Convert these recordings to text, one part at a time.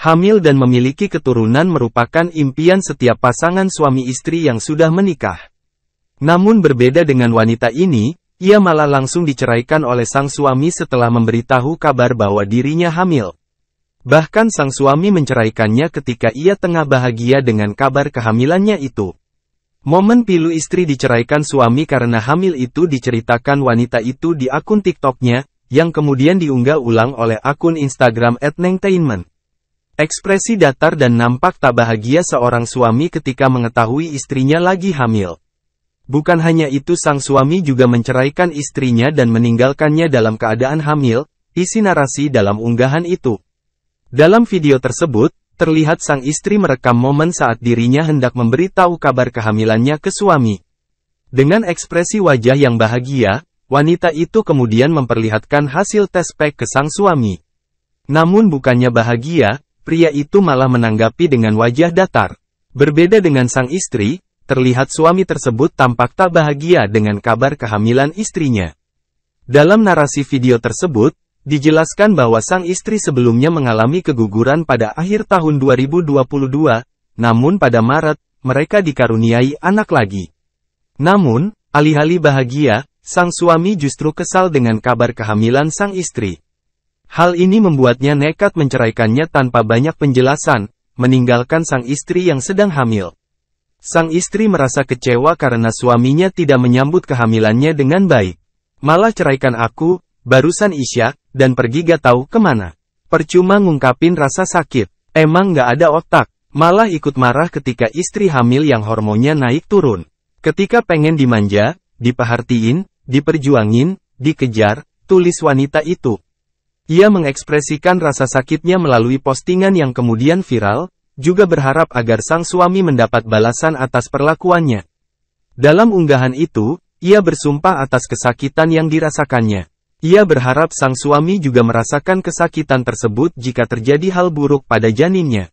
Hamil dan memiliki keturunan merupakan impian setiap pasangan suami istri yang sudah menikah. Namun berbeda dengan wanita ini, ia malah langsung diceraikan oleh sang suami setelah memberitahu kabar bahwa dirinya hamil. Bahkan sang suami menceraikannya ketika ia tengah bahagia dengan kabar kehamilannya itu. Momen pilu istri diceraikan suami karena hamil itu diceritakan wanita itu di akun TikToknya, yang kemudian diunggah ulang oleh akun Instagram @nengtainment. Ekspresi datar dan nampak tak bahagia seorang suami ketika mengetahui istrinya lagi hamil. Bukan hanya itu sang suami juga menceraikan istrinya dan meninggalkannya dalam keadaan hamil, isi narasi dalam unggahan itu. Dalam video tersebut, terlihat sang istri merekam momen saat dirinya hendak memberitahu kabar kehamilannya ke suami. Dengan ekspresi wajah yang bahagia, wanita itu kemudian memperlihatkan hasil tes pek ke sang suami. Namun bukannya bahagia, pria itu malah menanggapi dengan wajah datar. Berbeda dengan sang istri, terlihat suami tersebut tampak tak bahagia dengan kabar kehamilan istrinya. Dalam narasi video tersebut, dijelaskan bahwa sang istri sebelumnya mengalami keguguran pada akhir tahun 2022, namun pada Maret, mereka dikaruniai anak lagi. Namun, alih-alih bahagia, sang suami justru kesal dengan kabar kehamilan sang istri. Hal ini membuatnya nekat menceraikannya tanpa banyak penjelasan, meninggalkan sang istri yang sedang hamil. Sang istri merasa kecewa karena suaminya tidak menyambut kehamilannya dengan baik. Malah ceraikan aku, barusan Isya, dan pergi gak tahu kemana. Percuma ngungkapin rasa sakit, emang gak ada otak, malah ikut marah ketika istri hamil yang hormonnya naik turun. Ketika pengen dimanja, dipahartiin, diperjuangin, dikejar, tulis wanita itu. Ia mengekspresikan rasa sakitnya melalui postingan yang kemudian viral, juga berharap agar sang suami mendapat balasan atas perlakuannya. Dalam unggahan itu, ia bersumpah atas kesakitan yang dirasakannya. Ia berharap sang suami juga merasakan kesakitan tersebut jika terjadi hal buruk pada janinnya.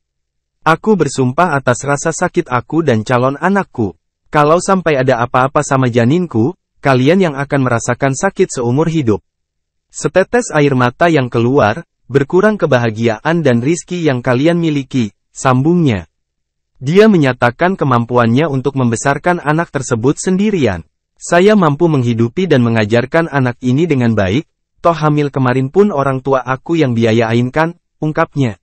Aku bersumpah atas rasa sakit aku dan calon anakku. Kalau sampai ada apa-apa sama janinku, kalian yang akan merasakan sakit seumur hidup. Setetes air mata yang keluar, berkurang kebahagiaan dan rizki yang kalian miliki, sambungnya. Dia menyatakan kemampuannya untuk membesarkan anak tersebut sendirian. Saya mampu menghidupi dan mengajarkan anak ini dengan baik, toh hamil kemarin pun orang tua aku yang biayainkan, ungkapnya.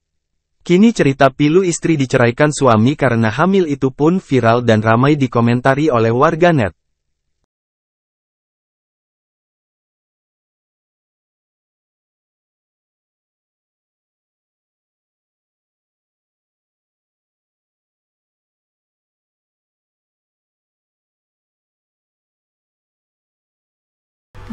Kini cerita pilu istri diceraikan suami karena hamil itu pun viral dan ramai dikomentari oleh warganet.